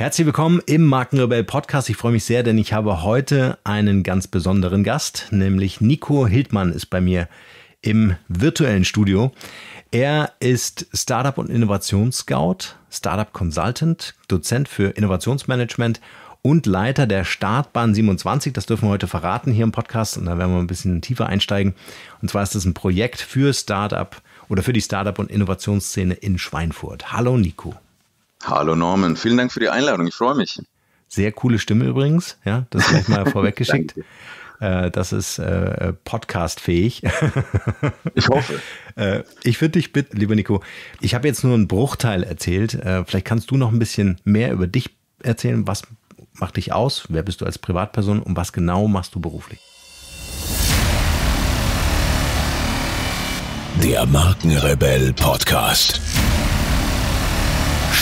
Herzlich willkommen im Markenrebell Podcast. Ich freue mich sehr, denn ich habe heute einen ganz besonderen Gast, nämlich Nico Hildmann ist bei mir im virtuellen Studio. Er ist Startup und Innovationsscout, Startup Consultant, Dozent für Innovationsmanagement und Leiter der Startbahn 27. Das dürfen wir heute verraten hier im Podcast und da werden wir ein bisschen tiefer einsteigen. Und zwar ist das ein Projekt für Startup oder für die Startup und Innovationsszene in Schweinfurt. Hallo Nico. Hallo Norman, vielen Dank für die Einladung, ich freue mich. Sehr coole Stimme übrigens, ja, das gleich mal vorweggeschickt. Äh, das ist äh, äh podcastfähig. ich hoffe. Äh, ich würde dich bitten, lieber Nico, ich habe jetzt nur einen Bruchteil erzählt. vielleicht kannst du noch ein bisschen mehr über dich erzählen. Was macht dich aus? Wer bist du als Privatperson und was genau machst du beruflich? Der Markenrebell Podcast.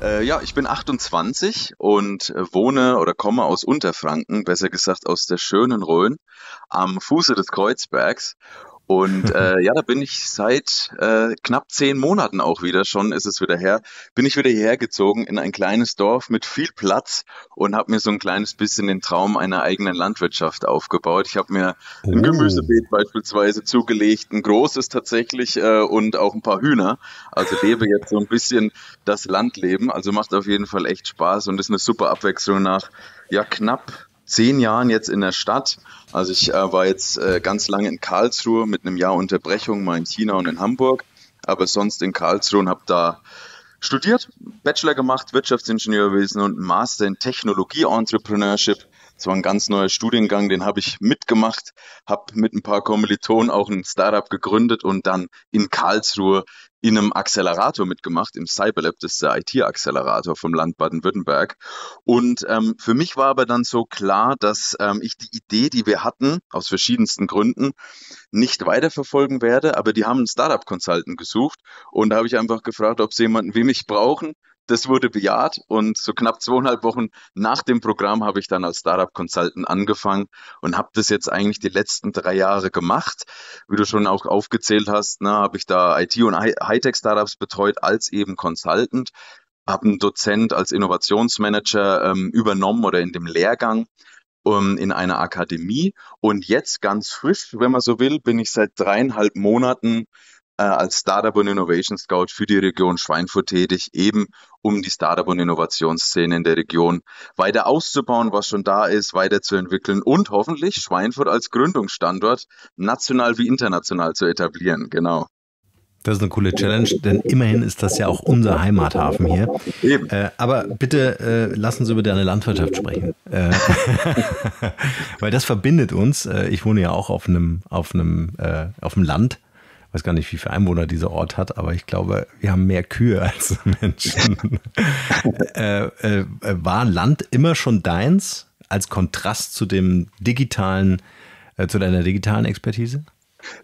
Äh, ja, ich bin 28 und äh, wohne oder komme aus Unterfranken, besser gesagt aus der schönen Rhön, am Fuße des Kreuzbergs und äh, ja, da bin ich seit äh, knapp zehn Monaten auch wieder schon, ist es wieder her, bin ich wieder hierher gezogen in ein kleines Dorf mit viel Platz und habe mir so ein kleines bisschen den Traum einer eigenen Landwirtschaft aufgebaut. Ich habe mir oh. ein Gemüsebeet beispielsweise zugelegt, ein großes tatsächlich äh, und auch ein paar Hühner. Also lebe jetzt so ein bisschen das Landleben. Also macht auf jeden Fall echt Spaß und ist eine super Abwechslung nach ja knapp zehn Jahren jetzt in der Stadt. Also ich äh, war jetzt äh, ganz lange in Karlsruhe mit einem Jahr Unterbrechung, mal in China und in Hamburg, aber sonst in Karlsruhe und habe da studiert, Bachelor gemacht, Wirtschaftsingenieurwesen und Master in Technologie-Entrepreneurship es war ein ganz neuer Studiengang, den habe ich mitgemacht, habe mit ein paar Kommilitonen auch ein Startup gegründet und dann in Karlsruhe in einem Accelerator mitgemacht, im Cyberlab, das ist der IT-Accelerator vom Land Baden-Württemberg. Und ähm, für mich war aber dann so klar, dass ähm, ich die Idee, die wir hatten, aus verschiedensten Gründen, nicht weiterverfolgen werde. Aber die haben einen Startup-Consultant gesucht und da habe ich einfach gefragt, ob sie jemanden wie mich brauchen. Das wurde bejaht und so knapp zweieinhalb Wochen nach dem Programm habe ich dann als Startup Consultant angefangen und habe das jetzt eigentlich die letzten drei Jahre gemacht. Wie du schon auch aufgezählt hast, ne, habe ich da IT- und Hightech-Startups betreut als eben Consultant, habe einen Dozent als Innovationsmanager ähm, übernommen oder in dem Lehrgang ähm, in einer Akademie. Und jetzt ganz frisch, wenn man so will, bin ich seit dreieinhalb Monaten äh, als Startup und Innovation Scout für die Region Schweinfurt tätig, eben um die Startup und Innovationsszene in der Region weiter auszubauen, was schon da ist, weiterzuentwickeln und hoffentlich Schweinfurt als Gründungsstandort national wie international zu etablieren. Genau. Das ist eine coole Challenge, denn immerhin ist das ja auch unser Heimathafen hier. Äh, aber bitte äh, lass uns über deine Landwirtschaft sprechen. Äh, weil das verbindet uns. Äh, ich wohne ja auch auf einem, auf einem, äh, Land ich weiß gar nicht, wie viele Einwohner dieser Ort hat, aber ich glaube, wir haben mehr Kühe als Menschen. äh, äh, war Land immer schon deins als Kontrast zu dem digitalen, äh, zu deiner digitalen Expertise?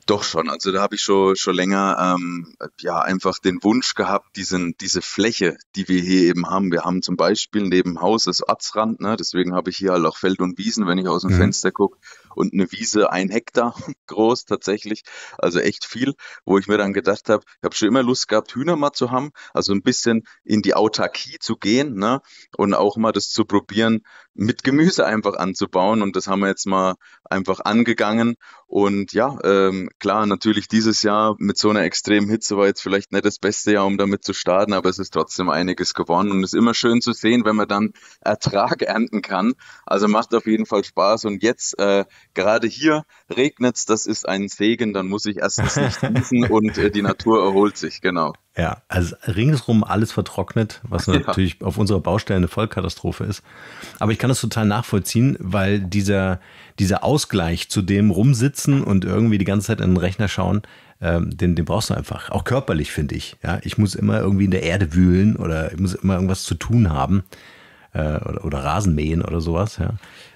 Doch schon. Also da habe ich schon, schon länger ähm, ja einfach den Wunsch gehabt, diesen, diese Fläche, die wir hier eben haben. Wir haben zum Beispiel neben Haus das Ortsrand, ne? deswegen habe ich hier halt auch Feld und Wiesen, wenn ich aus dem mhm. Fenster gucke und eine Wiese ein Hektar groß tatsächlich, also echt viel, wo ich mir dann gedacht habe, ich habe schon immer Lust gehabt, Hühner mal zu haben, also ein bisschen in die Autarkie zu gehen ne? und auch mal das zu probieren, mit Gemüse einfach anzubauen. Und das haben wir jetzt mal einfach angegangen. Und ja, ähm, klar, natürlich dieses Jahr mit so einer extremen Hitze war jetzt vielleicht nicht das beste Jahr, um damit zu starten, aber es ist trotzdem einiges geworden. Und es ist immer schön zu sehen, wenn man dann Ertrag ernten kann. Also macht auf jeden Fall Spaß. Und jetzt, äh, gerade hier regnet es, das ist ein Segen, dann muss ich erstens nicht gießen und äh, die Natur erholt sich, genau. Ja, also ringsrum alles vertrocknet, was ja. natürlich auf unserer Baustelle eine Vollkatastrophe ist. Aber ich kann das total nachvollziehen, weil dieser, dieser Ausgleich zu dem rumsitzen und irgendwie die ganze Zeit in den Rechner schauen, ähm, den, den brauchst du einfach. Auch körperlich, finde ich. Ja, ich muss immer irgendwie in der Erde wühlen oder ich muss immer irgendwas zu tun haben äh, oder, oder Rasen mähen oder sowas. Ja.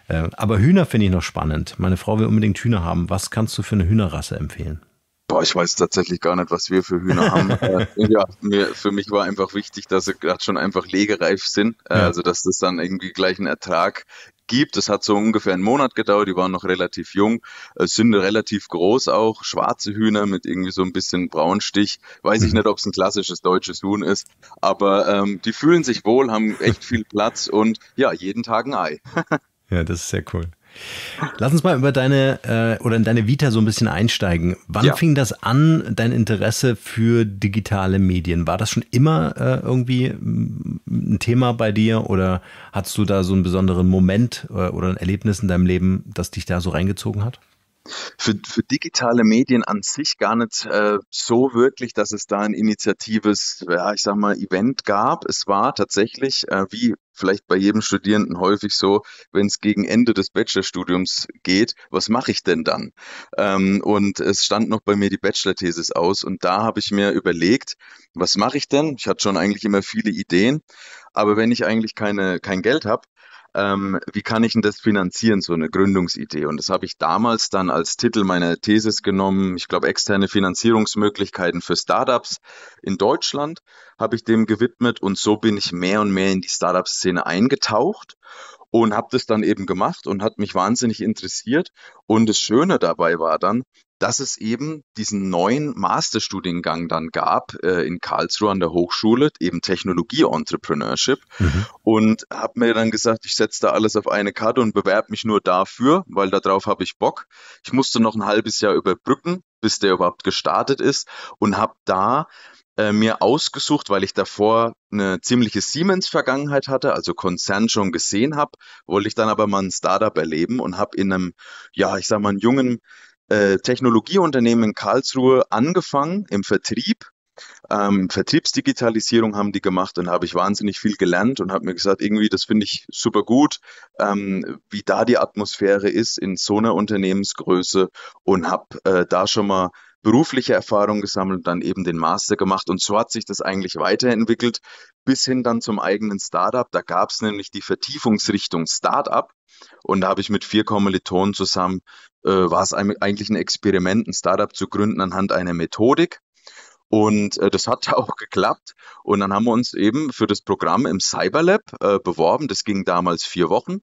Äh, aber Hühner finde ich noch spannend. Meine Frau will unbedingt Hühner haben. Was kannst du für eine Hühnerrasse empfehlen? Boah, ich weiß tatsächlich gar nicht, was wir für Hühner haben. äh, ja, mir, für mich war einfach wichtig, dass sie gerade schon einfach legereif sind. Äh, Also, dass das dann irgendwie gleich einen Ertrag gibt. Das hat so ungefähr einen Monat gedauert, die waren noch relativ jung, äh, sind relativ groß auch, schwarze Hühner mit irgendwie so ein bisschen Braunstich. Weiß ich mhm. nicht, ob es ein klassisches deutsches Huhn ist, aber ähm, die fühlen sich wohl, haben echt viel Platz und ja, jeden Tag ein Ei. ja, das ist sehr cool. Lass uns mal über deine äh, oder in deine Vita so ein bisschen einsteigen. Wann ja. fing das an, dein Interesse für digitale Medien? War das schon immer äh, irgendwie mm, ein Thema bei dir oder hattest du da so einen besonderen Moment äh, oder ein Erlebnis in deinem Leben, das dich da so reingezogen hat? für, für digitale Medien an sich gar nicht äh, so wirklich, dass es da ein initiatives, ja, ich sag mal, Event gab. Es war tatsächlich, äh, wie vielleicht bei jedem Studierenden häufig so, wenn es gegen Ende des Bachelorstudiums geht, was mache ich denn dann? Ähm, und es stand noch bei mir die Bachelor-Thesis aus und da habe ich mir überlegt, was mache ich denn? Ich hatte schon eigentlich immer viele Ideen, aber wenn ich eigentlich keine, kein Geld habe, ähm, wie kann ich denn das finanzieren, so eine Gründungsidee? Und das habe ich damals dann als Titel meiner Thesis genommen. Ich glaube, externe Finanzierungsmöglichkeiten für Startups in Deutschland habe ich dem gewidmet und so bin ich mehr und mehr in die Startup-Szene eingetaucht und habe das dann eben gemacht und hat mich wahnsinnig interessiert. Und das Schöne dabei war dann, dass es eben diesen neuen Masterstudiengang dann gab äh, in Karlsruhe an der Hochschule, eben Technologie-Entrepreneurship. Mhm. Und habe mir dann gesagt, ich setze da alles auf eine Karte und bewerbe mich nur dafür, weil darauf habe ich Bock. Ich musste noch ein halbes Jahr überbrücken, bis der überhaupt gestartet ist und habe da äh, mir ausgesucht, weil ich davor eine ziemliche Siemens-Vergangenheit hatte, also Konzern schon gesehen habe, wollte ich dann aber mal ein Startup erleben und habe in einem, ja, ich sag mal, einen jungen äh, Technologieunternehmen in Karlsruhe angefangen im Vertrieb. Ähm, Vertriebsdigitalisierung haben die gemacht und habe ich wahnsinnig viel gelernt und habe mir gesagt, irgendwie, das finde ich super gut, ähm, wie da die Atmosphäre ist in so einer Unternehmensgröße und habe äh, da schon mal berufliche Erfahrung gesammelt, dann eben den Master gemacht und so hat sich das eigentlich weiterentwickelt bis hin dann zum eigenen Startup. Da gab es nämlich die Vertiefungsrichtung Startup und da habe ich mit vier Kommilitonen zusammen, äh, war es eigentlich ein Experiment, ein Startup zu gründen anhand einer Methodik. Und äh, das hat auch geklappt. Und dann haben wir uns eben für das Programm im Cyberlab äh, beworben. Das ging damals vier Wochen.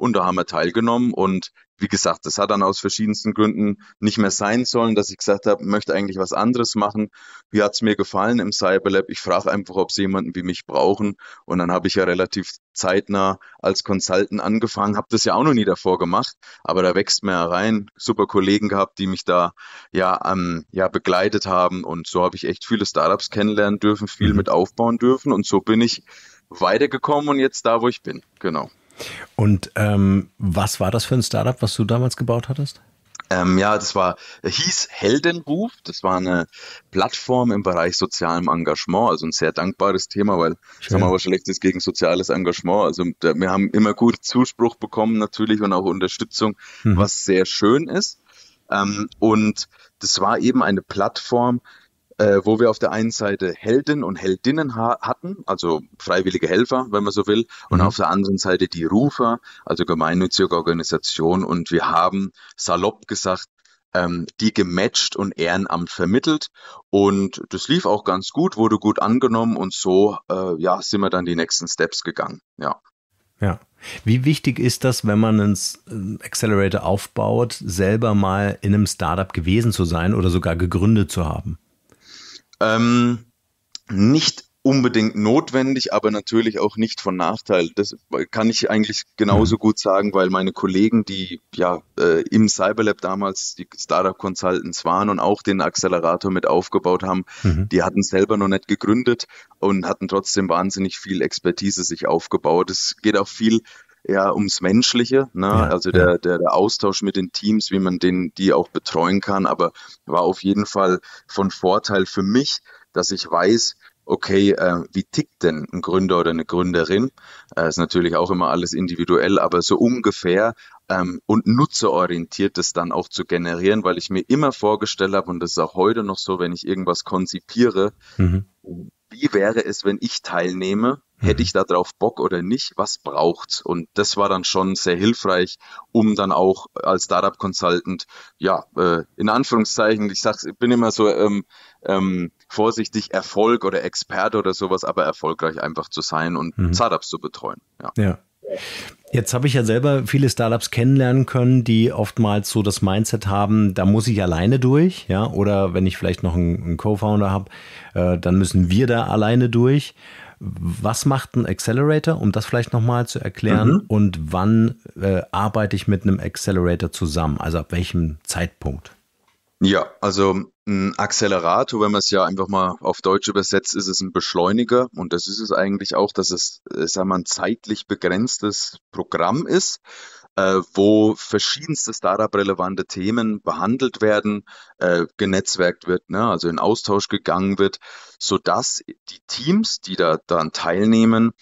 Und da haben wir teilgenommen und wie gesagt, das hat dann aus verschiedensten Gründen nicht mehr sein sollen, dass ich gesagt habe, möchte eigentlich was anderes machen. Wie hat es mir gefallen im Cyberlab? Ich frage einfach, ob sie jemanden wie mich brauchen. Und dann habe ich ja relativ zeitnah als Consultant angefangen, habe das ja auch noch nie davor gemacht, aber da wächst man rein. Super Kollegen gehabt, die mich da ja, ähm, ja begleitet haben. Und so habe ich echt viele Startups kennenlernen dürfen, viel mhm. mit aufbauen dürfen. Und so bin ich weitergekommen und jetzt da, wo ich bin. Genau. Und ähm, was war das für ein Startup, was du damals gebaut hattest? Ähm, ja, das war, äh, hieß Heldenruf. Das war eine Plattform im Bereich sozialem Engagement, also ein sehr dankbares Thema, weil Schön. haben wir was Schlechtes gegen soziales Engagement. Also wir haben immer gut Zuspruch bekommen natürlich und auch Unterstützung, mhm. was sehr schön ist. Ähm, und das war eben eine Plattform, äh, wo wir auf der einen Seite Helden und Heldinnen ha hatten, also freiwillige Helfer, wenn man so will, und mhm. auf der anderen Seite die Rufer, also gemeinnützige Organisation. Und wir haben salopp gesagt, ähm, die gematcht und Ehrenamt vermittelt. Und das lief auch ganz gut, wurde gut angenommen und so äh, ja, sind wir dann die nächsten Steps gegangen. Ja. Ja. Wie wichtig ist das, wenn man einen Accelerator aufbaut, selber mal in einem Startup gewesen zu sein oder sogar gegründet zu haben? Ähm, nicht unbedingt notwendig, aber natürlich auch nicht von Nachteil. Das kann ich eigentlich genauso mhm. gut sagen, weil meine Kollegen, die ja äh, im Cyberlab damals die Startup Consultants waren und auch den Accelerator mit aufgebaut haben, mhm. die hatten selber noch nicht gegründet und hatten trotzdem wahnsinnig viel Expertise sich aufgebaut. Es geht auch viel ja ums Menschliche, ne? Ja, also der, der, der Austausch mit den Teams, wie man den, die auch betreuen kann, aber war auf jeden Fall von Vorteil für mich, dass ich weiß, okay, äh, wie tickt denn ein Gründer oder eine Gründerin? Äh, ist natürlich auch immer alles individuell, aber so ungefähr ähm, und nutzerorientiert das dann auch zu generieren, weil ich mir immer vorgestellt habe, und das ist auch heute noch so, wenn ich irgendwas konzipiere, mhm. wie wäre es, wenn ich teilnehme Hätte mhm. ich da drauf Bock oder nicht? Was braucht's? Und das war dann schon sehr hilfreich, um dann auch als Startup Consultant, ja, äh, in Anführungszeichen, ich sag's, ich bin immer so ähm, ähm, vorsichtig, Erfolg oder Experte oder sowas, aber erfolgreich einfach zu sein und mhm. Startups zu betreuen. ja. ja. Jetzt habe ich ja selber viele Startups kennenlernen können, die oftmals so das Mindset haben, da muss ich alleine durch, ja, oder wenn ich vielleicht noch einen, einen Co-Founder habe, äh, dann müssen wir da alleine durch. Was macht ein Accelerator, um das vielleicht nochmal zu erklären? Mhm. Und wann äh, arbeite ich mit einem Accelerator zusammen? Also ab welchem Zeitpunkt? Ja, also ein Accelerator, wenn man es ja einfach mal auf Deutsch übersetzt, ist es ein Beschleuniger und das ist es eigentlich auch, dass es, äh, sagen wir mal, ein zeitlich begrenztes Programm ist äh, wo verschiedenste Startup-relevante Themen behandelt werden, äh, genetzwerkt wird, ne? also in Austausch gegangen wird, sodass die Teams, die da daran teilnehmen,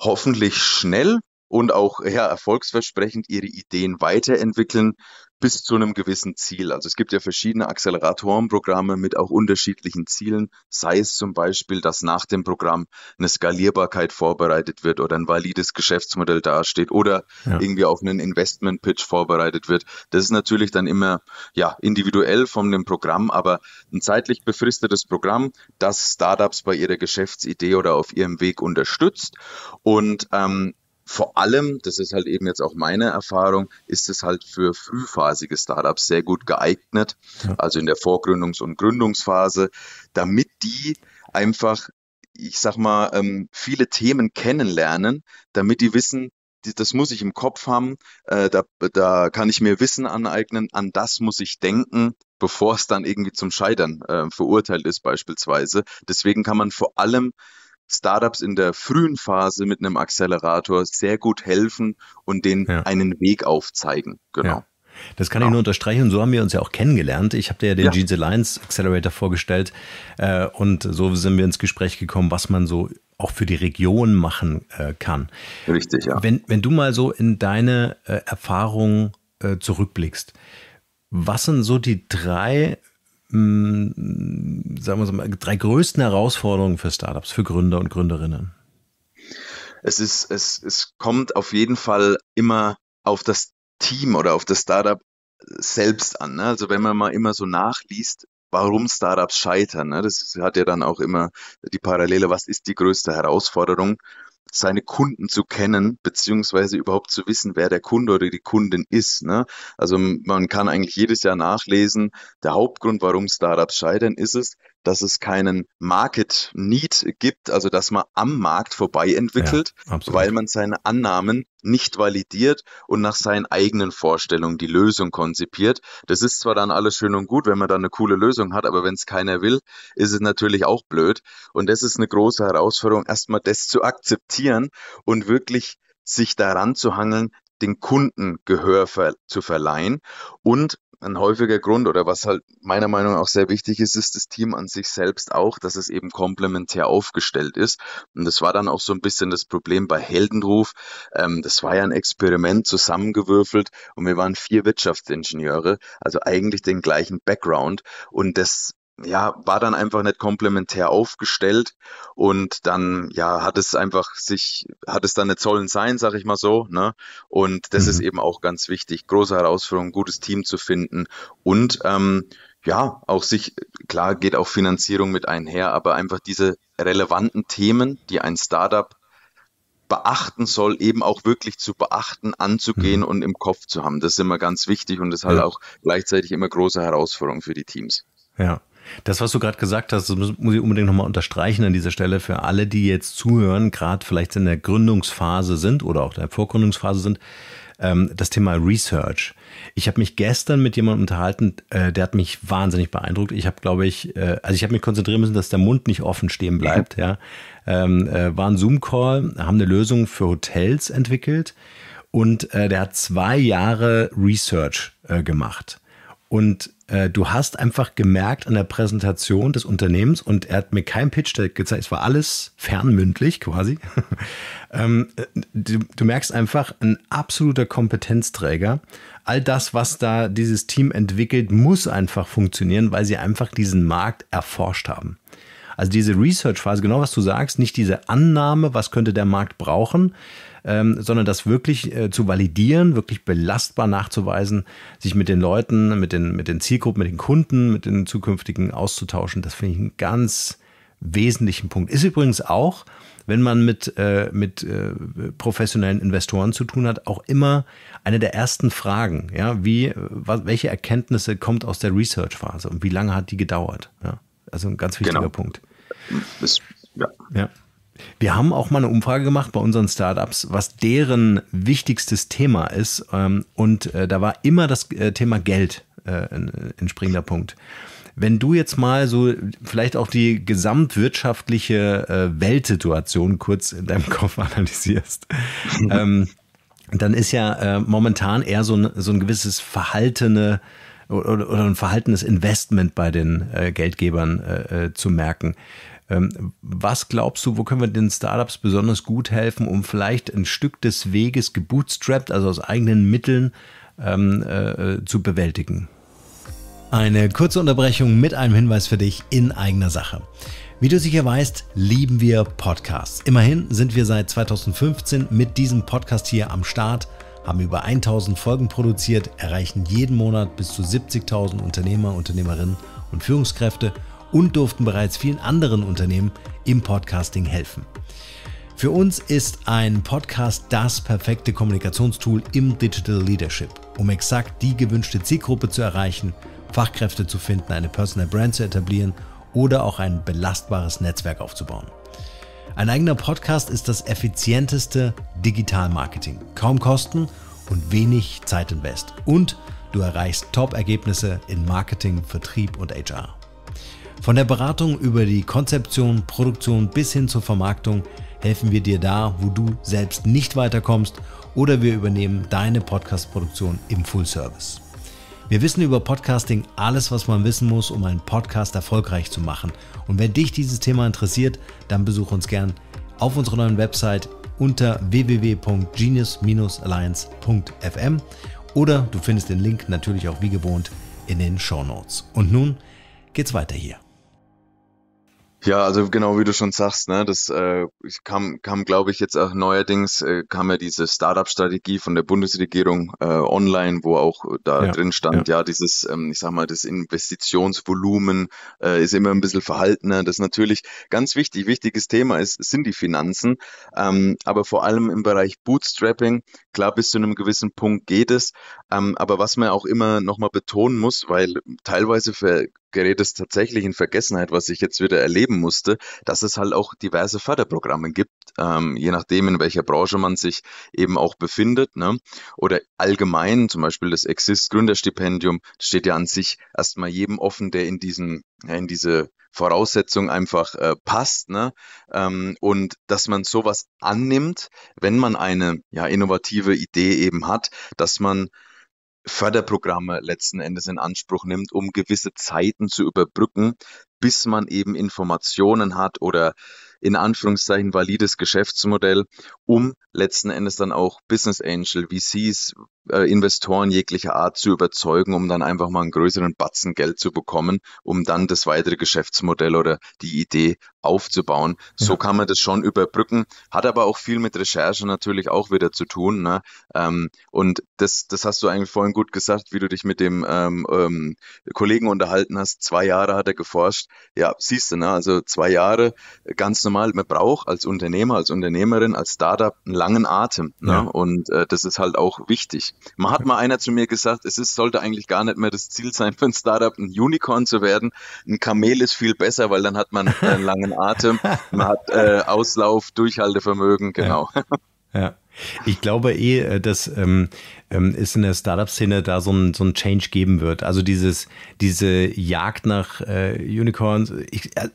hoffentlich schnell und auch ja, erfolgsversprechend ihre Ideen weiterentwickeln, bis zu einem gewissen Ziel. Also es gibt ja verschiedene Acceleratorenprogramme mit auch unterschiedlichen Zielen, sei es zum Beispiel, dass nach dem Programm eine Skalierbarkeit vorbereitet wird oder ein valides Geschäftsmodell dasteht oder ja. irgendwie auf einen Investment-Pitch vorbereitet wird. Das ist natürlich dann immer ja, individuell von dem Programm, aber ein zeitlich befristetes Programm, das Startups bei ihrer Geschäftsidee oder auf ihrem Weg unterstützt. Und ähm, vor allem, das ist halt eben jetzt auch meine Erfahrung, ist es halt für frühphasige Startups sehr gut geeignet, also in der Vorgründungs- und Gründungsphase, damit die einfach, ich sag mal, ähm, viele Themen kennenlernen, damit die wissen, das muss ich im Kopf haben, äh, da, da kann ich mir Wissen aneignen, an das muss ich denken, bevor es dann irgendwie zum Scheitern äh, verurteilt ist beispielsweise. Deswegen kann man vor allem Startups in der frühen Phase mit einem Accelerator sehr gut helfen und denen ja. einen Weg aufzeigen. Genau. Ja. Das kann genau. ich nur unterstreichen. So haben wir uns ja auch kennengelernt. Ich habe dir ja den Jeans Alliance Accelerator vorgestellt äh, und so sind wir ins Gespräch gekommen, was man so auch für die Region machen äh, kann. Richtig, ja. Wenn, wenn du mal so in deine äh, Erfahrungen äh, zurückblickst, was sind so die drei mh, sagen wir so mal, drei größten Herausforderungen für Startups, für Gründer und Gründerinnen? Es ist, es, es kommt auf jeden Fall immer auf das Team oder auf das Startup selbst an. Ne? Also wenn man mal immer so nachliest, warum Startups scheitern, ne? das hat ja dann auch immer die Parallele, was ist die größte Herausforderung? seine Kunden zu kennen, beziehungsweise überhaupt zu wissen, wer der Kunde oder die Kundin ist. Ne? Also man kann eigentlich jedes Jahr nachlesen, der Hauptgrund, warum Startups scheitern, ist es, dass es keinen Market Need gibt, also dass man am Markt vorbei entwickelt, ja, weil man seine Annahmen nicht validiert und nach seinen eigenen Vorstellungen die Lösung konzipiert. Das ist zwar dann alles schön und gut, wenn man dann eine coole Lösung hat, aber wenn es keiner will, ist es natürlich auch blöd. Und das ist eine große Herausforderung, erstmal das zu akzeptieren und wirklich sich daran zu hangeln, den Kunden Gehör ver zu verleihen und ein häufiger Grund oder was halt meiner Meinung nach auch sehr wichtig ist, ist das Team an sich selbst auch, dass es eben komplementär aufgestellt ist. Und das war dann auch so ein bisschen das Problem bei Heldenruf. Ähm, das war ja ein Experiment zusammengewürfelt und wir waren vier Wirtschaftsingenieure, also eigentlich den gleichen Background. Und das ja, war dann einfach nicht komplementär aufgestellt und dann, ja, hat es einfach sich, hat es dann nicht sollen sein, sag ich mal so, ne? Und das mhm. ist eben auch ganz wichtig. Große Herausforderung, gutes Team zu finden und, ähm, ja, auch sich, klar geht auch Finanzierung mit einher, aber einfach diese relevanten Themen, die ein Startup beachten soll, eben auch wirklich zu beachten, anzugehen mhm. und im Kopf zu haben. Das ist immer ganz wichtig und ist halt ja. auch gleichzeitig immer große Herausforderung für die Teams. Ja, das, was du gerade gesagt hast, muss ich unbedingt nochmal unterstreichen an dieser Stelle für alle, die jetzt zuhören, gerade vielleicht in der Gründungsphase sind oder auch in der Vorgründungsphase sind, ähm, das Thema Research. Ich habe mich gestern mit jemandem unterhalten, äh, der hat mich wahnsinnig beeindruckt. Ich habe, glaube ich, äh, also ich habe mich konzentrieren müssen, dass der Mund nicht offen stehen bleibt. Ja, ähm, äh, war ein Zoom-Call, haben eine Lösung für Hotels entwickelt und der hat zwei Jahre Research gemacht. Und äh, du hast einfach gemerkt an der Präsentation des Unternehmens und er hat mir kein pitch gezeigt, es war alles fernmündlich quasi. ähm, äh, du, du merkst einfach, ein absoluter Kompetenzträger. All das, was da dieses Team entwickelt, muss einfach funktionieren, weil sie einfach diesen Markt erforscht haben. Also diese Research-Phase, genau was du sagst, nicht diese Annahme, was könnte der Markt brauchen, ähm, sondern das wirklich äh, zu validieren, wirklich belastbar nachzuweisen, sich mit den Leuten, mit den, mit den Zielgruppen, mit den Kunden, mit den zukünftigen auszutauschen. Das finde ich einen ganz wesentlichen Punkt. Ist übrigens auch, wenn man mit, äh, mit äh, professionellen Investoren zu tun hat, auch immer eine der ersten Fragen. Ja, wie, äh, was, welche Erkenntnisse kommt aus der Research-Phase und wie lange hat die gedauert? Ja, also ein ganz wichtiger genau. Punkt. Ist, ja. ja. Wir haben auch mal eine Umfrage gemacht bei unseren Startups, was deren wichtigstes Thema ist. Ähm, und äh, da war immer das äh, Thema Geld äh, ein springender Punkt. Wenn du jetzt mal so vielleicht auch die gesamtwirtschaftliche Weltsituation kurz in deinem Kopf analysierst, ähm, dann ist ja äh, momentan eher so ein, so ein gewisses verhaltene oder, oder ein verhaltenes Investment bei den äh, Geldgebern äh, zu merken. Ähm, was glaubst du, wo können wir den Startups besonders gut helfen, um vielleicht ein Stück des Weges gebootstrapped, also aus eigenen Mitteln, ähm, äh, äh, zu bewältigen? Eine kurze Unterbrechung mit einem Hinweis für dich in eigener Sache. Wie du sicher weißt, lieben wir Podcasts. Immerhin sind wir seit 2015 mit diesem Podcast hier am Start, haben über 1000 Folgen produziert, erreichen jeden Monat bis zu 70.000 Unternehmer, Unternehmerinnen und Führungskräfte – und durften bereits vielen anderen Unternehmen im Podcasting helfen. Für uns ist ein Podcast das perfekte Kommunikationstool im Digital Leadership, um exakt die gewünschte Zielgruppe zu erreichen, Fachkräfte zu finden, eine Personal Brand zu etablieren oder auch ein belastbares Netzwerk aufzubauen. Ein eigener Podcast ist das effizienteste Digital Marketing. Kaum Kosten und wenig Zeitinvest. Und du erreichst Top-Ergebnisse in Marketing, Vertrieb und HR. Von der Beratung über die Konzeption, Produktion bis hin zur Vermarktung helfen wir dir da, wo du selbst nicht weiterkommst oder wir übernehmen deine Podcast-Produktion im Full-Service. Wir wissen über Podcasting alles, was man wissen muss, um einen Podcast erfolgreich zu machen. Und wenn dich dieses Thema interessiert, dann besuch uns gern auf unserer neuen Website unter www.genius-alliance.fm oder du findest den Link natürlich auch wie gewohnt in den Show Notes. Und nun geht's weiter hier. Ja, also genau wie du schon sagst, ne, das äh, kam, kam glaube ich, jetzt auch neuerdings, äh, kam ja diese Startup-Strategie von der Bundesregierung äh, online, wo auch äh, da ja, drin stand, ja, ja dieses, ähm, ich sag mal, das Investitionsvolumen äh, ist immer ein bisschen verhaltener. Ne. Das ist natürlich ganz wichtig, wichtiges Thema ist, sind die Finanzen. Ähm, aber vor allem im Bereich Bootstrapping Klar, bis zu einem gewissen Punkt geht es. Ähm, aber was man auch immer nochmal betonen muss, weil teilweise gerät es tatsächlich in Vergessenheit, was ich jetzt wieder erleben musste, dass es halt auch diverse Förderprogramme gibt, ähm, je nachdem, in welcher Branche man sich eben auch befindet. Ne? Oder allgemein, zum Beispiel das Exist-Gründerstipendium, steht ja an sich erstmal jedem offen, der in diesen ja, in diese Voraussetzung einfach äh, passt ne? ähm, und dass man sowas annimmt, wenn man eine ja, innovative Idee eben hat, dass man Förderprogramme letzten Endes in Anspruch nimmt, um gewisse Zeiten zu überbrücken, bis man eben Informationen hat oder in Anführungszeichen valides Geschäftsmodell, um letzten Endes dann auch Business Angel, VCs, äh, Investoren jeglicher Art zu überzeugen, um dann einfach mal einen größeren Batzen Geld zu bekommen, um dann das weitere Geschäftsmodell oder die Idee aufzubauen. Ja. So kann man das schon überbrücken, hat aber auch viel mit Recherche natürlich auch wieder zu tun. Ne? Ähm, und das, das hast du eigentlich vorhin gut gesagt, wie du dich mit dem ähm, ähm, Kollegen unterhalten hast. Zwei Jahre hat er geforscht. Ja, siehst du, ne? also zwei Jahre ganz normal. Man braucht als Unternehmer, als Unternehmerin, als Startup einen langen Atem. Ne? Ja. Und äh, das ist halt auch wichtig. Man hat mal einer zu mir gesagt, es ist, sollte eigentlich gar nicht mehr das Ziel sein, für ein Startup ein Unicorn zu werden. Ein Kamel ist viel besser, weil dann hat man einen langen Atem, man hat äh, Auslauf, Durchhaltevermögen, genau. ja. ja. Ich glaube eh, äh, dass ähm, ähm, es in der Startup-Szene da so ein, so ein Change geben wird. Also dieses, diese Jagd nach äh, Unicorns. Ich, äh,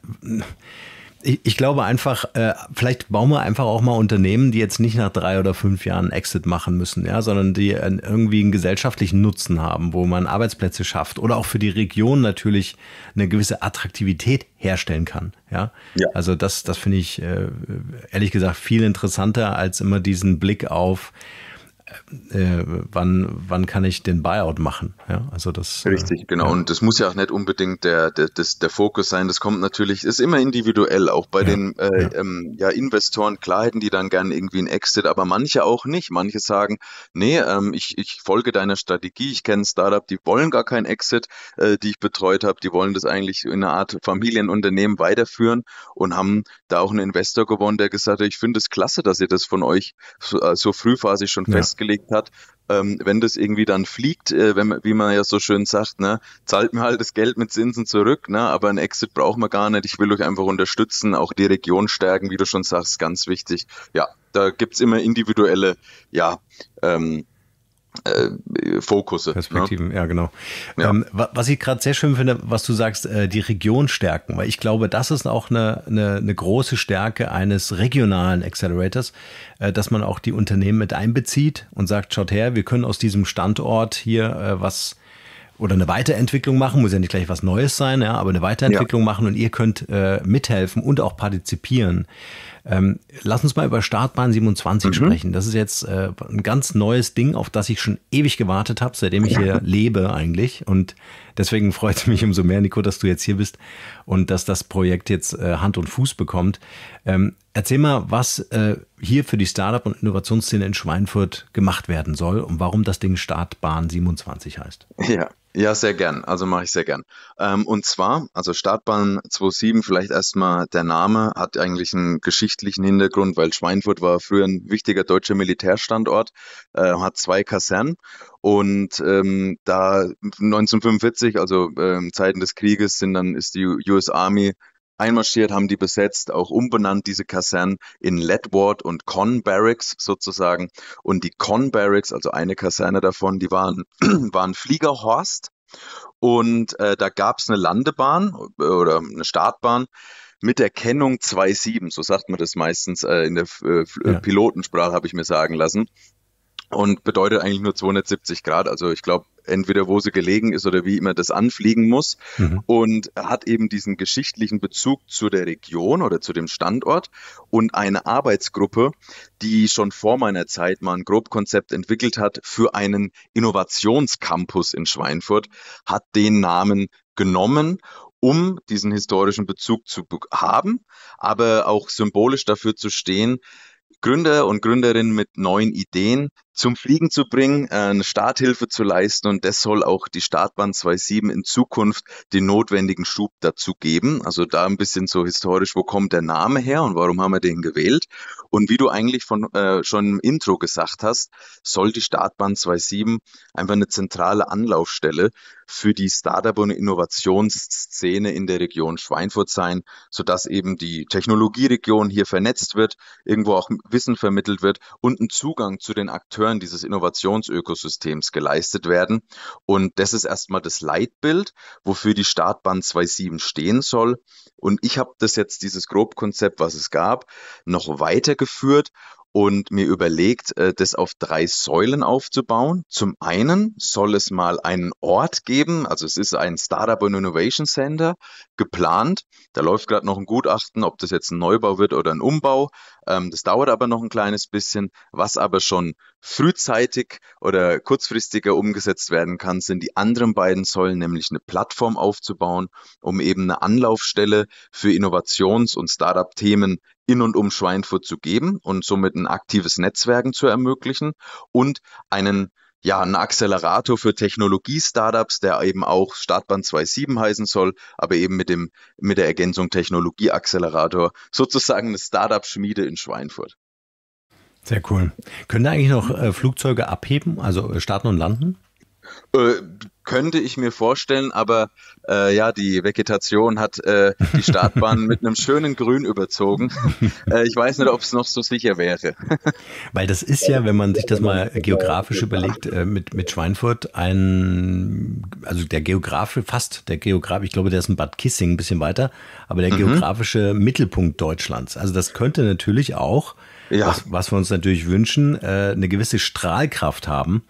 ich, ich glaube einfach, äh, vielleicht bauen wir einfach auch mal Unternehmen, die jetzt nicht nach drei oder fünf Jahren Exit machen müssen, ja, sondern die einen, irgendwie einen gesellschaftlichen Nutzen haben, wo man Arbeitsplätze schafft oder auch für die Region natürlich eine gewisse Attraktivität herstellen kann. Ja, ja. also das, das finde ich äh, ehrlich gesagt viel interessanter als immer diesen Blick auf äh, äh, wann, wann kann ich den Buyout machen? Ja, also das, äh, Richtig, äh, genau. Ja. Und das muss ja auch nicht unbedingt der, der, das, der Fokus sein. Das kommt natürlich, ist immer individuell, auch bei ja. den äh, ja. Ähm, ja, Investoren. Klar hätten die dann gerne irgendwie einen Exit, aber manche auch nicht. Manche sagen, nee, ähm, ich, ich folge deiner Strategie. Ich kenne Startup, die wollen gar keinen Exit, äh, die ich betreut habe. Die wollen das eigentlich in einer Art Familienunternehmen weiterführen und haben da auch einen Investor gewonnen, der gesagt hat, ich finde es klasse, dass ihr das von euch so, äh, so frühphasig schon fest festgelegt hat, ähm, wenn das irgendwie dann fliegt, äh, wenn wie man ja so schön sagt, ne, zahlt mir halt das Geld mit Zinsen zurück, ne, aber ein Exit braucht man gar nicht. Ich will euch einfach unterstützen, auch die Region stärken, wie du schon sagst, ganz wichtig. Ja, da gibt es immer individuelle, ja, ähm, äh, Fokusse. Ne? Perspektiven, ne? ja, genau. Ja. Ähm, was ich gerade sehr schön finde, was du sagst, äh, die Region stärken, weil ich glaube, das ist auch eine, eine, eine große Stärke eines regionalen Accelerators, äh, dass man auch die Unternehmen mit einbezieht und sagt, schaut her, wir können aus diesem Standort hier äh, was oder eine Weiterentwicklung machen, muss ja nicht gleich was Neues sein, ja, aber eine Weiterentwicklung ja. machen und ihr könnt äh, mithelfen und auch partizipieren. Ähm, lass uns mal über Startbahn 27 mhm. sprechen. Das ist jetzt äh, ein ganz neues Ding, auf das ich schon ewig gewartet habe, seitdem ich hier lebe eigentlich. Und deswegen freut es mich umso mehr, Nico, dass du jetzt hier bist und dass das Projekt jetzt äh, Hand und Fuß bekommt. Ähm, Erzähl mal, was äh, hier für die Startup- und Innovationsszene in Schweinfurt gemacht werden soll und warum das Ding Startbahn 27 heißt. Ja, ja, sehr gern. Also mache ich sehr gern. Ähm, und zwar, also Startbahn 27, vielleicht erstmal der Name, hat eigentlich einen geschichtlichen Hintergrund, weil Schweinfurt war früher ein wichtiger deutscher Militärstandort, äh, hat zwei Kasernen und ähm, da 1945, also ähm, Zeiten des Krieges, sind dann ist die US Army einmarschiert, haben die besetzt, auch umbenannt diese Kasernen in Ledward und Con Barracks sozusagen. Und die Con Barracks, also eine Kaserne davon, die waren, waren Fliegerhorst. Und äh, da gab es eine Landebahn äh, oder eine Startbahn mit der Kennung 2.7, so sagt man das meistens äh, in der äh, äh, ja. Pilotensprache, habe ich mir sagen lassen. Und bedeutet eigentlich nur 270 Grad. Also ich glaube, entweder wo sie gelegen ist oder wie immer das anfliegen muss mhm. und hat eben diesen geschichtlichen Bezug zu der Region oder zu dem Standort und eine Arbeitsgruppe, die schon vor meiner Zeit mal ein Grobkonzept entwickelt hat für einen Innovationscampus in Schweinfurt, hat den Namen genommen um diesen historischen Bezug zu haben, aber auch symbolisch dafür zu stehen, Gründer und Gründerinnen mit neuen Ideen, zum Fliegen zu bringen, äh, eine Starthilfe zu leisten und das soll auch die Startbahn 2.7 in Zukunft den notwendigen Schub dazu geben. Also da ein bisschen so historisch, wo kommt der Name her und warum haben wir den gewählt? Und wie du eigentlich von, äh, schon im Intro gesagt hast, soll die Startbahn 2.7 einfach eine zentrale Anlaufstelle für die Startup- und Innovationsszene in der Region Schweinfurt sein, sodass eben die Technologieregion hier vernetzt wird, irgendwo auch Wissen vermittelt wird und ein Zugang zu den Akteuren Akteuren dieses Innovationsökosystems geleistet werden. Und das ist erstmal das Leitbild, wofür die Startbahn 2.7 stehen soll. Und ich habe das jetzt, dieses Grobkonzept, was es gab, noch weitergeführt und mir überlegt, äh, das auf drei Säulen aufzubauen. Zum einen soll es mal einen Ort geben, also es ist ein Startup und Innovation Center geplant. Da läuft gerade noch ein Gutachten, ob das jetzt ein Neubau wird oder ein Umbau. Ähm, Das dauert aber noch ein kleines bisschen. Was aber schon frühzeitig oder kurzfristiger umgesetzt werden kann, sind die anderen beiden Säulen, nämlich eine Plattform aufzubauen, um eben eine Anlaufstelle für Innovations- und Startup-Themen in und um Schweinfurt zu geben und somit ein aktives Netzwerken zu ermöglichen und einen ja, ein Accelerator für Technologie-Startups, der eben auch Startbahn 2.7 heißen soll, aber eben mit dem, mit der Ergänzung Technologie-Accelerator, sozusagen eine Startup-Schmiede in Schweinfurt. Sehr cool. Können da eigentlich noch äh, Flugzeuge abheben, also äh, starten und landen? Äh, könnte ich mir vorstellen, aber äh, ja, die Vegetation hat äh, die Startbahn mit einem schönen Grün überzogen. äh, ich weiß nicht, ob es noch so sicher wäre. Weil das ist ja, wenn man sich das mal geografisch überlegt, äh, mit, mit Schweinfurt ein, also der geografische, fast der geografische, ich glaube, der ist ein Bad Kissing ein bisschen weiter, aber der mhm. geografische Mittelpunkt Deutschlands. Also das könnte natürlich auch, ja. was, was wir uns natürlich wünschen, äh, eine gewisse Strahlkraft haben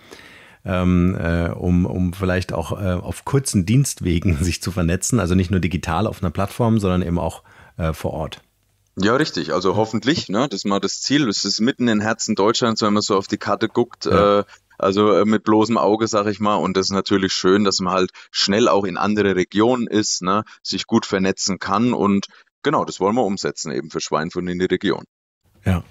ähm, äh, um, um vielleicht auch äh, auf kurzen Dienstwegen sich zu vernetzen. Also nicht nur digital auf einer Plattform, sondern eben auch äh, vor Ort. Ja, richtig. Also hoffentlich, ne? Das ist mal das Ziel. Es ist mitten im Herzen Deutschlands, wenn man so auf die Karte guckt. Ja. Äh, also äh, mit bloßem Auge, sag ich mal. Und das ist natürlich schön, dass man halt schnell auch in andere Regionen ist, ne? sich gut vernetzen kann. Und genau, das wollen wir umsetzen, eben für Schweinfurt in die Region. Ja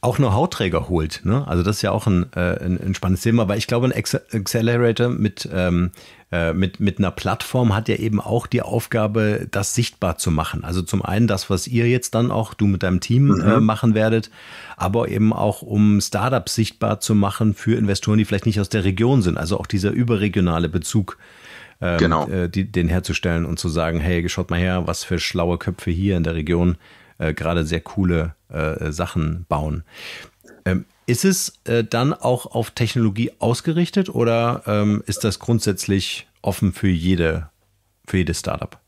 auch nur Hautträger holt. Ne? Also das ist ja auch ein, äh, ein, ein, spannendes Thema, weil ich glaube, ein Accelerator mit, ähm, äh, mit, mit einer Plattform hat ja eben auch die Aufgabe, das sichtbar zu machen. Also zum einen das, was ihr jetzt dann auch, du mit deinem Team äh, mhm. äh, machen werdet, aber eben auch, um Startups sichtbar zu machen für Investoren, die vielleicht nicht aus der Region sind. Also auch dieser überregionale Bezug ähm, genau. Äh, den herzustellen und zu sagen, hey, schaut mal her, was für schlaue Köpfe hier in der Region äh, gerade sehr coole äh, Sachen bauen. Ähm, ist es äh, dann auch auf Technologie ausgerichtet oder ähm, ist das grundsätzlich offen für jede, für jedes Startup?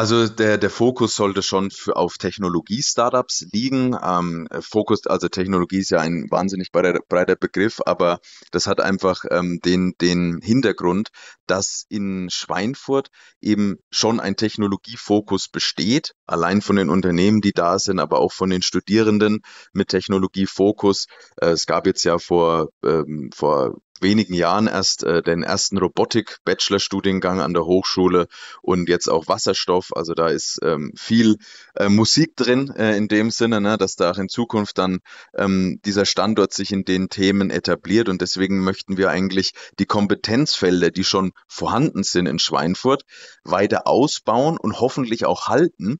Also der, der Fokus sollte schon für, auf Technologie-Startups liegen. Ähm, Fokus, also Technologie ist ja ein wahnsinnig breiter, breiter Begriff, aber das hat einfach ähm, den, den Hintergrund, dass in Schweinfurt eben schon ein Technologiefokus besteht, allein von den Unternehmen, die da sind, aber auch von den Studierenden mit Technologiefokus. Äh, es gab jetzt ja vor, ähm, vor wenigen Jahren erst äh, den ersten Robotik-Bachelor-Studiengang an der Hochschule und jetzt auch Wasserstoff. Also da ist ähm, viel äh, Musik drin äh, in dem Sinne, ne, dass da auch in Zukunft dann ähm, dieser Standort sich in den Themen etabliert. Und deswegen möchten wir eigentlich die Kompetenzfelder, die schon vorhanden sind in Schweinfurt, weiter ausbauen und hoffentlich auch halten.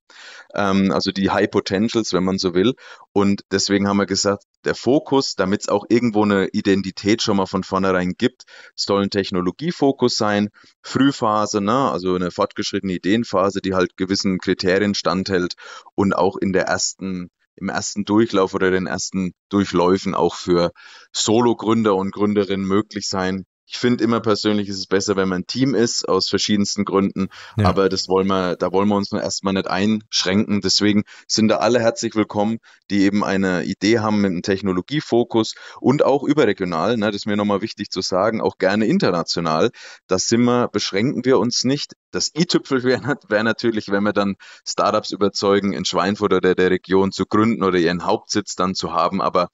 Ähm, also die High Potentials, wenn man so will. Und deswegen haben wir gesagt, der Fokus, damit es auch irgendwo eine Identität schon mal von vornherein gibt, soll ein Technologiefokus sein, Frühphase, ne? also eine fortgeschrittene Ideenphase, die halt gewissen Kriterien standhält und auch in der ersten im ersten Durchlauf oder den ersten Durchläufen auch für Solo-Gründer und Gründerinnen möglich sein, ich finde immer persönlich ist es besser, wenn man ein Team ist, aus verschiedensten Gründen. Ja. Aber das wollen wir, da wollen wir uns nur erstmal nicht einschränken. Deswegen sind da alle herzlich willkommen, die eben eine Idee haben mit einem Technologiefokus und auch überregional. Ne, das ist mir nochmal wichtig zu sagen, auch gerne international. Das sind wir, beschränken wir uns nicht. Das i-Tüpfel wäre wär natürlich, wenn wir dann Startups überzeugen, in Schweinfurt oder der Region zu gründen oder ihren Hauptsitz dann zu haben. Aber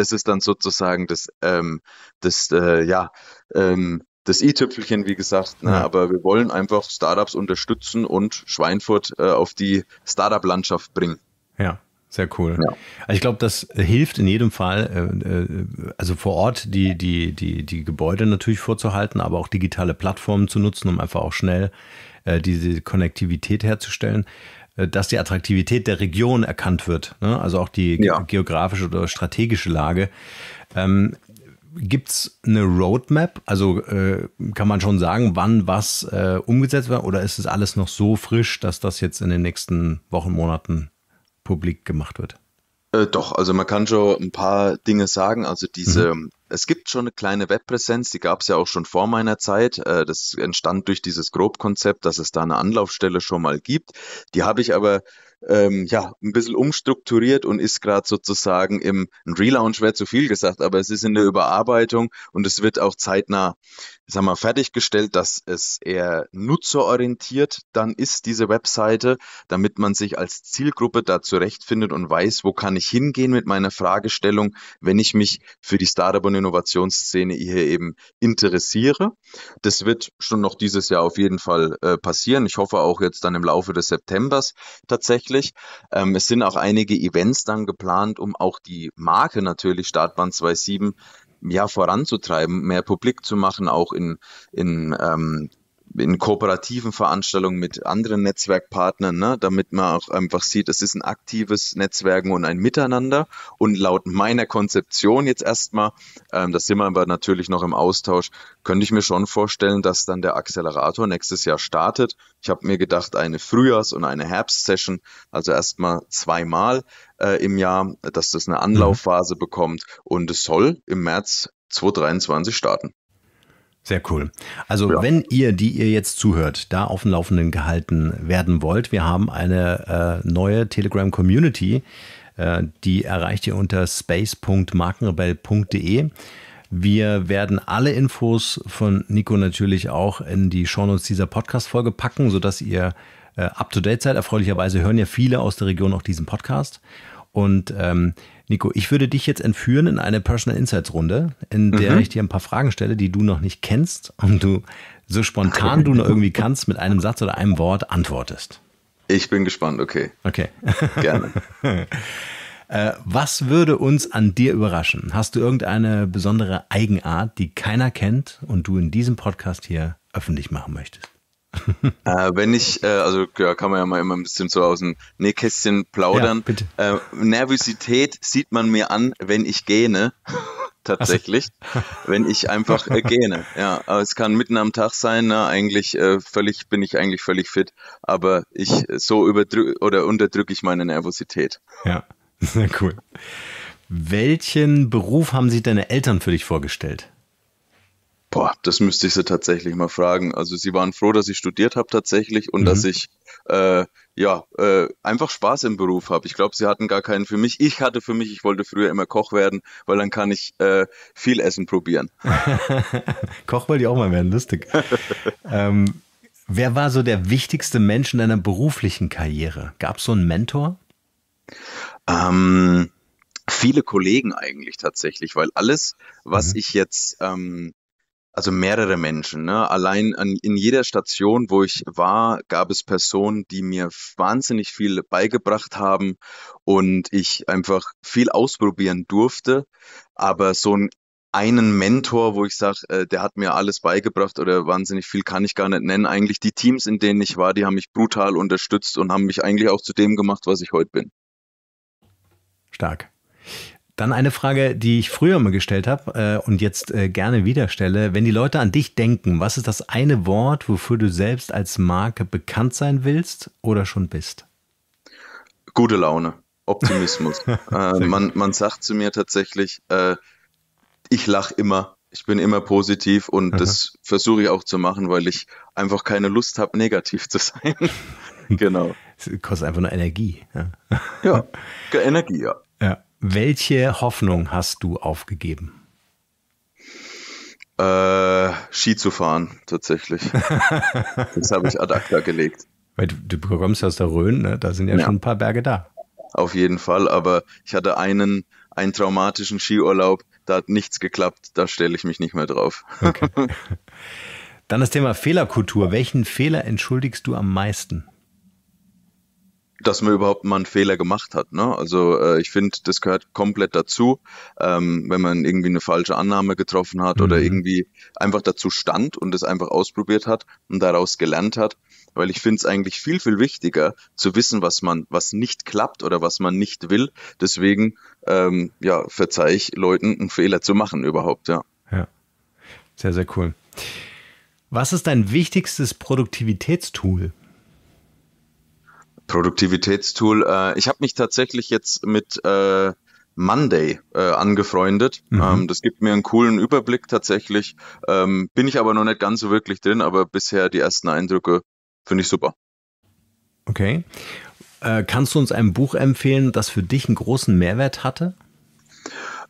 das ist dann sozusagen das, ähm, das äh, ja, ähm, das i-Tüpfelchen, wie gesagt. Ne? Ja. Aber wir wollen einfach Startups unterstützen und Schweinfurt äh, auf die Startup-Landschaft bringen. Ja. Sehr cool. Ja. Also ich glaube, das hilft in jedem Fall, äh, äh, also vor Ort die, die, die, die Gebäude natürlich vorzuhalten, aber auch digitale Plattformen zu nutzen, um einfach auch schnell äh, diese Konnektivität herzustellen. Äh, dass die Attraktivität der Region erkannt wird, ne? also auch die ja. geografische oder strategische Lage. Ähm, Gibt es eine Roadmap? Also äh, kann man schon sagen, wann was äh, umgesetzt wird? Oder ist es alles noch so frisch, dass das jetzt in den nächsten Wochen, Monaten publik gemacht wird? Äh, doch, also man kann schon ein paar Dinge sagen. Also diese mhm es gibt schon eine kleine Webpräsenz, die gab es ja auch schon vor meiner Zeit. Äh, das entstand durch dieses Grobkonzept, dass es da eine Anlaufstelle schon mal gibt. Die habe ich aber ähm, ja, ein bisschen umstrukturiert und ist gerade sozusagen im Relaunch wäre zu viel gesagt, aber es ist in der Überarbeitung und es wird auch zeitnah, sagen wir, fertiggestellt, dass es eher nutzerorientiert dann ist, diese Webseite, damit man sich als Zielgruppe da zurechtfindet und weiß, wo kann ich hingehen mit meiner Fragestellung, wenn ich mich für die Startup- und Innovationsszene hier eben interessiere. Das wird schon noch dieses Jahr auf jeden Fall äh, passieren. Ich hoffe auch jetzt dann im Laufe des Septembers tatsächlich. Ähm, es sind auch einige Events dann geplant, um auch die Marke natürlich Startbahn 27 ja voranzutreiben, mehr publik zu machen, auch in, in ähm, in kooperativen Veranstaltungen mit anderen Netzwerkpartnern, ne, damit man auch einfach sieht, es ist ein aktives Netzwerken und ein Miteinander. Und laut meiner Konzeption jetzt erstmal, ähm, das sind wir aber natürlich noch im Austausch, könnte ich mir schon vorstellen, dass dann der Accelerator nächstes Jahr startet. Ich habe mir gedacht, eine Frühjahrs- und eine Herbstsession, also erstmal zweimal äh, im Jahr, dass das eine mhm. Anlaufphase mhm. bekommt. Und es soll im März 2023 starten. Sehr cool. Also ja. wenn ihr, die ihr jetzt zuhört, da auf dem Laufenden gehalten werden wollt, wir haben eine äh, neue Telegram-Community, äh, die erreicht ihr unter space.markenrebell.de. Wir werden alle Infos von Nico natürlich auch in die Shownotes dieser Podcast-Folge packen, sodass ihr äh, up-to-date seid. Erfreulicherweise hören ja viele aus der Region auch diesen Podcast. Und ähm, Nico, ich würde dich jetzt entführen in eine Personal Insights Runde, in der mhm. ich dir ein paar Fragen stelle, die du noch nicht kennst und du so spontan du nur irgendwie kannst mit einem Satz oder einem Wort antwortest. Ich bin gespannt, okay. Okay. Gerne. Äh, was würde uns an dir überraschen? Hast du irgendeine besondere Eigenart, die keiner kennt und du in diesem Podcast hier öffentlich machen möchtest? äh, wenn ich, äh, also ja, kann man ja mal immer ein bisschen so aus dem Nähkästchen plaudern. Ja, äh, Nervosität sieht man mir an, wenn ich gähne. Tatsächlich, so. Also. wenn ich einfach äh, gähne. Ja, aber es kann mitten am Tag sein. Na, ne? eigentlich äh, völlig bin ich eigentlich völlig fit, aber ich so überdrück oder unterdrücke ich meine Nervosität. Ja, sehr cool. Welchen Beruf haben sich deine Eltern für dich vorgestellt? Boah, das müsste ich sie tatsächlich mal fragen. Also sie waren froh, dass ich studiert habe tatsächlich und mhm. dass ich äh, ja äh, einfach Spaß im Beruf habe. Ich glaube, sie hatten gar keinen für mich. Ich hatte für mich, ich wollte früher immer Koch werden, weil dann kann ich äh, viel Essen probieren. Koch wollte ich auch mal werden, lustig. ähm, wer war so der wichtigste Mensch in deiner beruflichen Karriere? Gab es so einen Mentor? Ähm, viele Kollegen eigentlich tatsächlich, weil alles, was mhm. ich jetzt ähm, also mehrere Menschen. Ne? Allein an, in jeder Station, wo ich war, gab es Personen, die mir wahnsinnig viel beigebracht haben und ich einfach viel ausprobieren durfte. Aber so einen, einen Mentor, wo ich sage, äh, der hat mir alles beigebracht oder wahnsinnig viel kann ich gar nicht nennen. Eigentlich die Teams, in denen ich war, die haben mich brutal unterstützt und haben mich eigentlich auch zu dem gemacht, was ich heute bin. Stark. Dann eine Frage, die ich früher mal gestellt habe äh, und jetzt äh, gerne wieder stelle. Wenn die Leute an dich denken, was ist das eine Wort, wofür du selbst als Marke bekannt sein willst oder schon bist? Gute Laune, Optimismus. äh, man, man sagt zu mir tatsächlich, äh, ich lache immer, ich bin immer positiv und Aha. das versuche ich auch zu machen, weil ich einfach keine Lust habe, negativ zu sein. genau. Das kostet einfach nur Energie. Ja, ja Energie, ja. Welche Hoffnung hast du aufgegeben? Äh, Ski zu fahren, tatsächlich. das habe ich ad acta gelegt. Weil du, du bekommst aus der Rhön, ne? da sind ja, ja, schon ein paar Berge da. Auf jeden Fall, aber ich hatte einen, einen traumatischen Skiurlaub, da hat nichts geklappt, da stelle ich mich nicht mehr drauf. Okay. Dann das Thema Fehlerkultur. Welchen Fehler entschuldigst du am meisten? dass man überhaupt mal einen Fehler gemacht hat. Ne? Also äh, ich finde, das gehört komplett dazu, ähm, wenn man irgendwie eine falsche Annahme getroffen hat mhm. oder irgendwie einfach dazu stand und es einfach ausprobiert hat und daraus gelernt hat. Weil ich finde es eigentlich viel, viel wichtiger zu wissen, was man, was nicht klappt oder was man nicht will. Deswegen, ähm, ja, verzeih ich Leuten, einen Fehler zu machen überhaupt, ja. Ja. Sehr, sehr cool. Was ist dein wichtigstes Produktivitätstool? Produktivitätstool. Äh, ich habe mich tatsächlich jetzt mit äh, Monday äh, angefreundet. Mhm. Ähm, das gibt mir einen coolen Überblick tatsächlich. Ähm, bin ich aber noch nicht ganz so wirklich drin, aber bisher die ersten Eindrücke finde ich super. Okay. Äh, kannst du uns ein Buch empfehlen, das für dich einen großen Mehrwert hatte?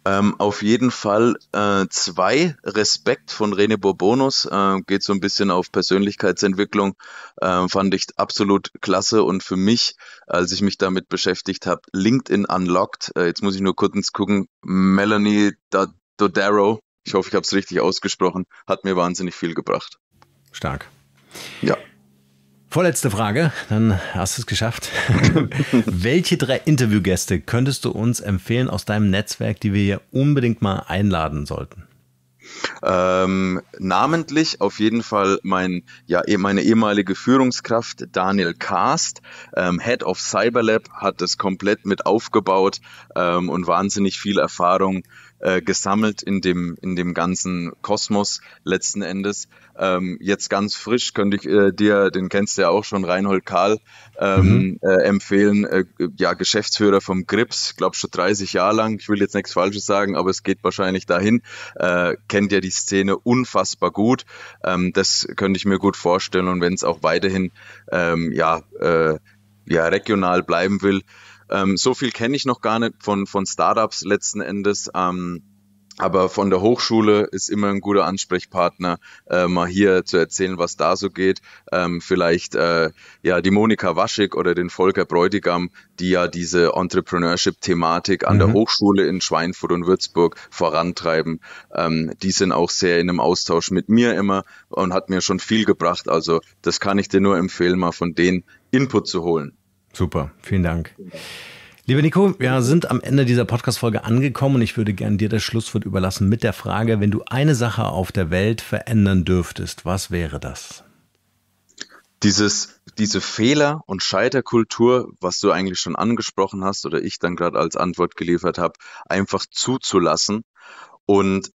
Ähm, auf jeden Fall äh, zwei Respekt von Rene Bourbonus, äh, geht so ein bisschen auf Persönlichkeitsentwicklung, äh, fand ich absolut klasse und für mich, als ich mich damit beschäftigt habe, LinkedIn Unlocked, Äh, jetzt muss ich nur kurz gucken, Melanie Dodaro, ich hoffe, ich habe es richtig ausgesprochen, hat mir wahnsinnig viel gebracht. Stark. Ja. Vorletzte Frage, dann hast du es geschafft. Welche drei Interviewgäste könntest du uns empfehlen aus deinem Netzwerk, die wir hier unbedingt mal einladen sollten? Ähm, namentlich auf jeden Fall mein, ja, eh, meine ehemalige Führungskraft Daniel Kast, ähm, Head of Cyberlab, hat das komplett mit aufgebaut ähm, und wahnsinnig viel Erfahrung äh, gesammelt in dem, in dem ganzen Kosmos letzten Endes. Ähm, jetzt ganz frisch könnte ich äh, dir, den kennst du ja auch schon, Reinhold Karl, ähm, mhm. äh, empfehlen. Äh, ja, Geschäftsführer vom Grips, glaube schon 30 Jahre lang. Ich will jetzt nichts Falsches sagen, aber es geht wahrscheinlich dahin. Äh, kennt ja die Szene unfassbar gut. Ähm, das könnte ich mir gut vorstellen. Und wenn es auch weiterhin ähm, ja, äh, ja, regional bleiben will, ähm, so viel kenne ich noch gar nicht von, von Startups letzten Endes. Ähm, aber von der Hochschule ist immer ein guter Ansprechpartner, äh, mal hier zu erzählen, was da so geht. Ähm, vielleicht äh, ja die Monika Waschig oder den Volker Bräutigam, die ja diese Entrepreneurship-Thematik an mhm. der Hochschule in Schweinfurt und Würzburg vorantreiben. Ähm, die sind auch sehr in einem Austausch mit mir immer und hat mir schon viel gebracht. Also das kann ich dir nur empfehlen, mal von denen Input zu holen. Super, vielen Dank. Vielen Dank. Lieber Nico, wir sind am Ende dieser Podcast-Folge angekommen und ich würde gerne dir das Schlusswort überlassen mit der Frage, wenn du eine Sache auf der Welt verändern dürftest, was wäre das? Dieses, diese Fehler- und Scheiterkultur, was du eigentlich schon angesprochen hast oder ich dann gerade als Antwort geliefert habe, einfach zuzulassen und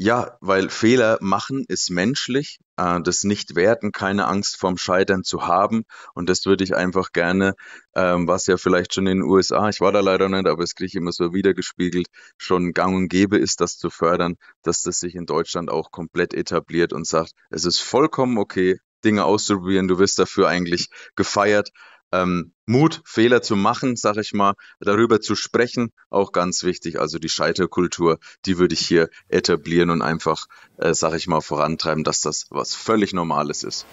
ja, weil Fehler machen ist menschlich, äh, das Nicht-Werten, keine Angst vorm Scheitern zu haben. Und das würde ich einfach gerne, ähm, was ja vielleicht schon in den USA, ich war da leider nicht, aber es kriege ich immer so wiedergespiegelt, schon gang und gäbe ist, das zu fördern, dass das sich in Deutschland auch komplett etabliert und sagt, es ist vollkommen okay, Dinge auszuprobieren, du wirst dafür eigentlich gefeiert ähm, Mut, Fehler zu machen, sag ich mal, darüber zu sprechen, auch ganz wichtig. Also die Scheiterkultur, die würde ich hier etablieren und einfach, äh, sag ich mal, vorantreiben, dass das was völlig Normales ist.